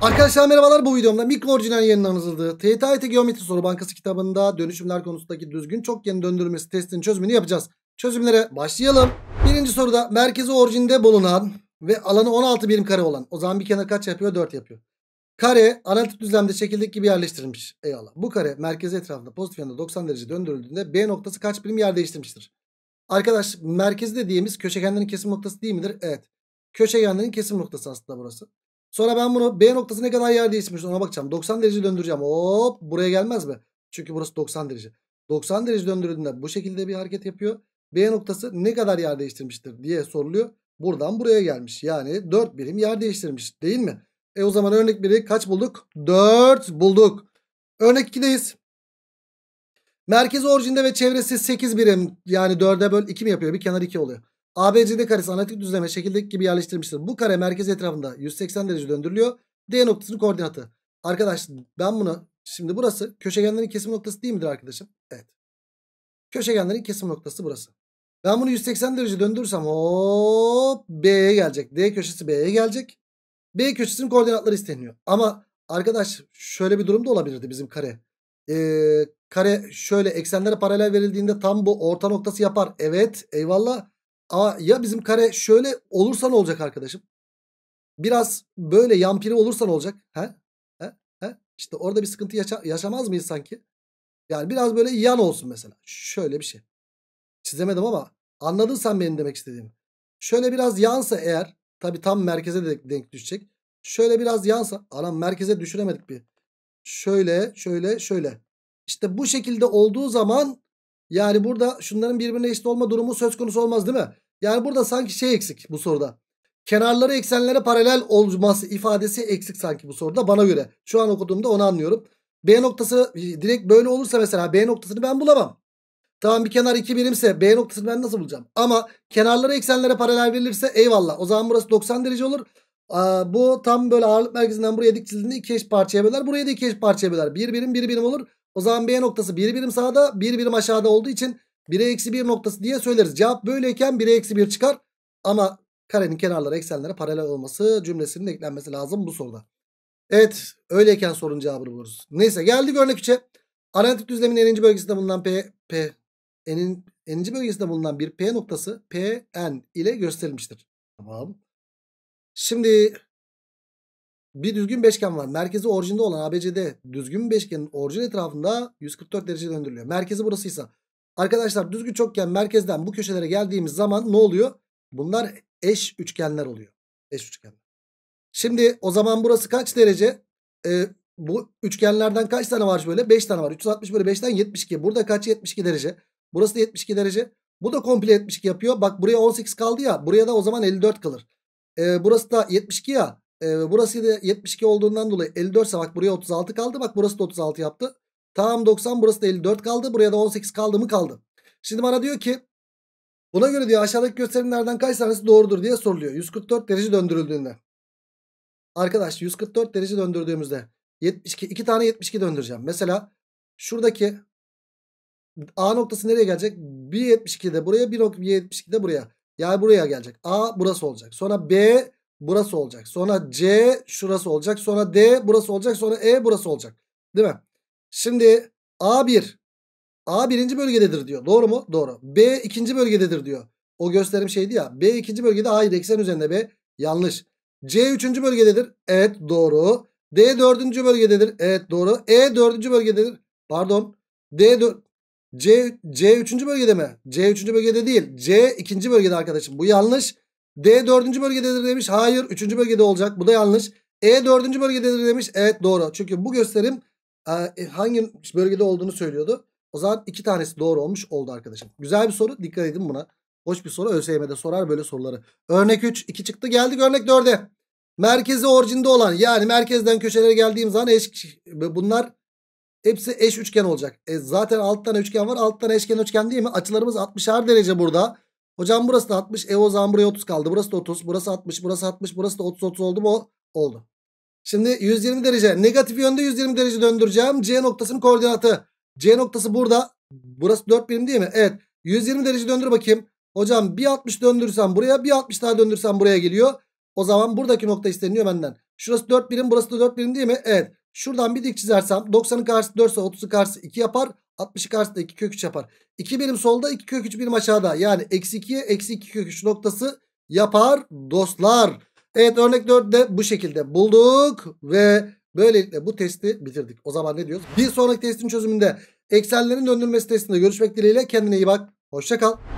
Arkadaşlar merhabalar bu videomda mikro orijinal yayınlanıldı. TTIT Geometri Soru Bankası kitabında dönüşümler konusundaki düzgün çok yeni döndürülmesi testinin çözümünü yapacağız. Çözümlere başlayalım. Birinci soruda merkezi orijinde bulunan ve alanı 16 birim kare olan. O zaman bir kenar kaç yapıyor? 4 yapıyor. Kare analitik düzlemde şekildeki gibi yerleştirilmiş. Eyvallah. Bu kare merkezi etrafında pozitif yönde 90 derece döndürüldüğünde B noktası kaç birim yer değiştirmiştir? Arkadaş merkezi dediğimiz köşegenlerin kesim noktası değil midir? Evet. Köşegenlerin kesim noktası aslında burası. Sonra ben bunu B noktası ne kadar yer değişmiş ona bakacağım. 90 derece döndüreceğim. Hop buraya gelmez mi? Çünkü burası 90 derece. 90 derece döndürüldüğünde bu şekilde bir hareket yapıyor. B noktası ne kadar yer değiştirmiştir diye soruluyor. Buradan buraya gelmiş. Yani 4 birim yer değiştirmiş değil mi? E o zaman örnek 1'i kaç bulduk? 4 bulduk. Örnek 2'deyiz. Merkez orijinde ve çevresi 8 birim yani 4'e böl 2 mi yapıyor? Bir kenar 2 oluyor. ABCD karesi analitik düzleme şekildeki gibi yerleştirmiştir. Bu kare merkez etrafında 180 derece döndürülüyor. D noktasının koordinatı. Arkadaş ben bunu şimdi burası köşegenlerin kesim noktası değil midir arkadaşım? Evet. Köşegenlerin kesim noktası burası. Ben bunu 180 derece döndürürsem hop B'ye gelecek. D köşesi B'ye gelecek. B köşesinin koordinatları isteniyor. Ama arkadaş şöyle bir durum da olabilirdi bizim kare. Ee, kare şöyle eksenlere paralel verildiğinde tam bu orta noktası yapar. Evet eyvallah. A, ya bizim kare şöyle olursa ne olacak arkadaşım? Biraz böyle yampiri olursa ne olacak? He? He? He? İşte orada bir sıkıntı yaşa yaşamaz mıyız sanki? Yani biraz böyle yan olsun mesela. Şöyle bir şey. Çizemedim ama anladın sen benim demek istediğimi. Şöyle biraz yansa eğer tabi tam merkeze de denk düşecek. Şöyle biraz yansa anam merkeze düşüremedik bir. Şöyle şöyle şöyle. İşte bu şekilde olduğu zaman yani burada şunların birbirine eşit olma durumu söz konusu olmaz değil mi? Yani burada sanki şey eksik bu soruda. Kenarları eksenlere paralel olması ifadesi eksik sanki bu soruda bana göre. Şu an okuduğumda onu anlıyorum. B noktası direkt böyle olursa mesela B noktasını ben bulamam. Tamam bir kenar 2 birimse B noktasını ben nasıl bulacağım? Ama kenarları eksenlere paralel verilirse eyvallah. O zaman burası 90 derece olur. Aa, bu tam böyle ağırlık merkezinden buraya dik çizildiğinde iki eş parçaya böler. Buraya da iki eş parçaya böler. Bir birim bir birim olur. O zaman B noktası 1 bir birim sağda 1 bir birim aşağıda olduğu için 1'e eksi 1 noktası diye söyleriz. Cevap böyleyken 1'e eksi 1 çıkar. Ama karenin kenarları eksenlere paralel olması cümlesinin eklenmesi lazım bu soruda. Evet öyleyken sorun cevabını buluruz. Neyse geldik örnek 3'e. Analitik düzlemin eninci bölgesinde bulunan P, P enin, eninci bölgesinde bulunan bir P noktası PN ile gösterilmiştir. Tamam. Şimdi bir düzgün beşgen var. Merkezi orijinde olan ABCD düzgün beşgenin orijin etrafında 144 derece döndürülüyor. Merkezi burasıysa arkadaşlar düzgün çokgen merkezden bu köşelere geldiğimiz zaman ne oluyor? Bunlar eş üçgenler oluyor. Eş üçgenler. Şimdi o zaman burası kaç derece? Ee, bu üçgenlerden kaç tane var böyle? 5 tane var. 360 bölü 5'ten 72. Burada kaç? 72 derece. Burası da 72 derece. Bu da komple 72 yapıyor. Bak buraya 18 kaldı ya. Buraya da o zaman 54 kalır. Ee, burası da 72 ya. E, burası 72 olduğundan dolayı 54 ise bak buraya 36 kaldı. Bak burası da 36 yaptı. Tam 90 burası da 54 kaldı. Buraya da 18 kaldı mı kaldı. Şimdi bana diyor ki buna göre diyor aşağıdaki gösterimlerden kaç tanesi doğrudur diye soruluyor. 144 derece döndürüldüğünde. Arkadaş 144 derece döndürdüğümüzde 72 iki tane 72 döndüreceğim. Mesela şuradaki A noktası nereye gelecek? 1.72'de buraya 1.72'de buraya. Yani buraya gelecek. A burası olacak. Sonra B burası olacak. Sonra C şurası olacak. Sonra D burası olacak. Sonra E burası olacak. Değil mi? Şimdi A1 A birinci bölgededir diyor. Doğru mu? Doğru. B ikinci bölgededir diyor. O gösterim şeydi ya. B ikinci bölgede hayır eksen üzerinde B. Yanlış. C üçüncü bölgededir. Evet doğru. D dördüncü bölgededir. Evet doğru. E dördüncü bölgededir. Pardon. D C, C üçüncü bölgede mi? C üçüncü bölgede değil. C ikinci bölgede arkadaşım. Bu yanlış. D dördüncü bölgededir demiş. Hayır üçüncü bölgede olacak. Bu da yanlış. E dördüncü bölgededir demiş. Evet doğru. Çünkü bu gösterim e, e, hangi bölgede olduğunu söylüyordu. O zaman iki tanesi doğru olmuş oldu arkadaşım. Güzel bir soru. Dikkat edin buna. Hoş bir soru. ÖSYM'de sorar böyle soruları. Örnek 3. 2 çıktı geldik örnek 4'e. Merkezi orijinde olan yani merkezden köşelere geldiğim zaman eş, bunlar hepsi eş üçgen olacak. E zaten alttan üçgen var. Alttan eşken üçgen değil mi? Açılarımız 60'ar derece burada. Hocam burası da 60. E o zaman buraya 30 kaldı. Burası da 30. Burası 60. Burası 60. Burası da 30 30 oldu mu? Oldu. Şimdi 120 derece. Negatif yönde 120 derece döndüreceğim. C noktasının koordinatı. C noktası burada. Burası 4 birim değil mi? Evet. 120 derece döndür bakayım. Hocam bir 60 döndürsem buraya bir 60 daha döndürsem buraya geliyor. O zaman buradaki nokta isteniyor benden. Şurası 4 birim burası da 4 birim değil mi? Evet. Şuradan bir dik çizersem 90'ın karşısı 4 ise 30'un karşısı 2 yapar. 60'ın karşısında 2 kök 3 yapar. 2 birim solda 2 kök 3 birim aşağıda. Yani eksi 2'ye eksi 2 kök 3 noktası yapar dostlar. Evet örnek 4 de bu şekilde bulduk ve böylelikle bu testi bitirdik. O zaman ne diyoruz? Bir sonraki testin çözümünde eksenlerin döndürmesi testinde görüşmek dileğiyle kendine iyi bak. hoşçakal. kal.